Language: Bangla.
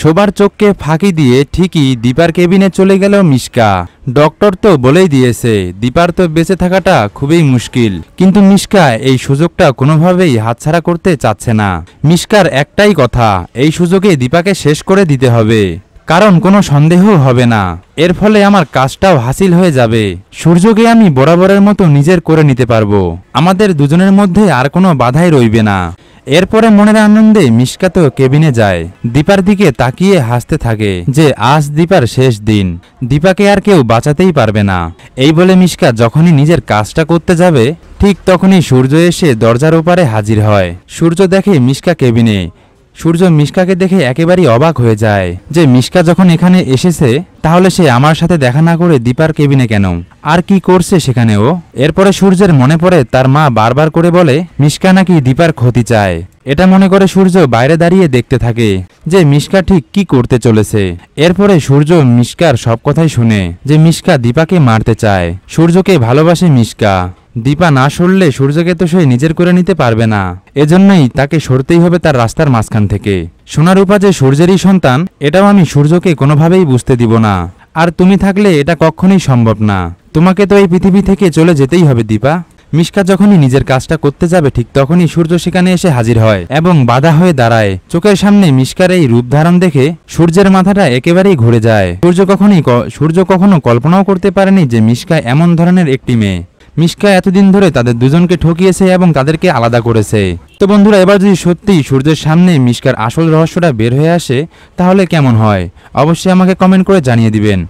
শোবার চোখকে ফাঁকি দিয়ে ঠিকই দীপার কেবিনে চলে গেল মিশকা ডক্টর তো বলেই দিয়েছে দীপার তো বেঁচে থাকাটা খুবই মুশকিল কিন্তু মিশকা এই সুযোগটা কোনোভাবেই হাতছাড়া করতে চাচ্ছে না মিশকার একটাই কথা এই সুযোগে দীপাকে শেষ করে দিতে হবে কারণ কোনো সন্দেহ হবে না এর ফলে আমার কাজটাও হাসিল হয়ে যাবে সূর্যকে আমি বরাবরের মতো নিজের করে নিতে পারবো আমাদের দুজনের মধ্যে আর কোনো বাধাই রইবে না এরপরে মনের আনন্দে মিসকা তো কেবিনে যায় দীপার দিকে তাকিয়ে হাসতে থাকে যে আজ দীপার শেষ দিন দীপাকে আর কেউ বাঁচাতেই পারবে না এই বলে মিসকা যখনই নিজের কাজটা করতে যাবে ঠিক তখনই সূর্য এসে দরজার ওপারে হাজির হয় সূর্য দেখে মিসকা কেবিনে সূর্য মিসকাকে দেখে একেবারেই অবাক হয়ে যায় যে মিসকা যখন এখানে এসেছে তাহলে সে আমার সাথে দেখা না করে দীপার কেবিনে কেন আর কি করছে সেখানে ও এরপরে সূর্যের মনে পড়ে তার মা বারবার করে বলে মিশকা নাকি দীপার ক্ষতি চায় এটা মনে করে সূর্য বাইরে দাঁড়িয়ে দেখতে থাকে যে মিশকা ঠিক কি করতে চলেছে এরপরে সূর্য মিশকার সব কথাই শুনে যে মিশকা দীপাকে মারতে চায় সূর্যকে ভালোবাসে মিশকা দীপা না সরলে সূর্যকে তো সে নিজের করে নিতে পারবে না এজন্যই তাকে সরতেই হবে তার রাস্তার মাঝখান থেকে সোনার উপা যে সূর্যেরই সন্তান এটাও আমি সূর্যকে কোনোভাবেই বুঝতে দিব না আর তুমি থাকলে এটা কখনোই সম্ভব না তোমাকে তো এই পৃথিবী থেকে চলে যেতেই হবে দীপা মিশকা যখনই নিজের কাজটা করতে যাবে ঠিক তখনই সূর্য সেখানে এসে হাজির হয় এবং বাধা হয়ে দাঁড়ায় চোখের সামনে মিশকার এই রূপ ধারণ দেখে সূর্যের মাথাটা একেবারেই ঘুরে যায় সূর্য কখনই সূর্য কখনো কল্পনাও করতে পারেনি যে মিশকা এমন ধরনের একটি মেয়ে মিশকা এতদিন ধরে তাদের দুজনকে ঠকিয়েছে এবং তাদেরকে আলাদা করেছে তো বন্ধুরা এবার যদি সত্যি সূর্যের সামনে মিশকার আসল রহস্যটা বের হয়ে আসে তাহলে কেমন হয় অবশ্যই আমাকে কমেন্ট করে জানিয়ে দিবেন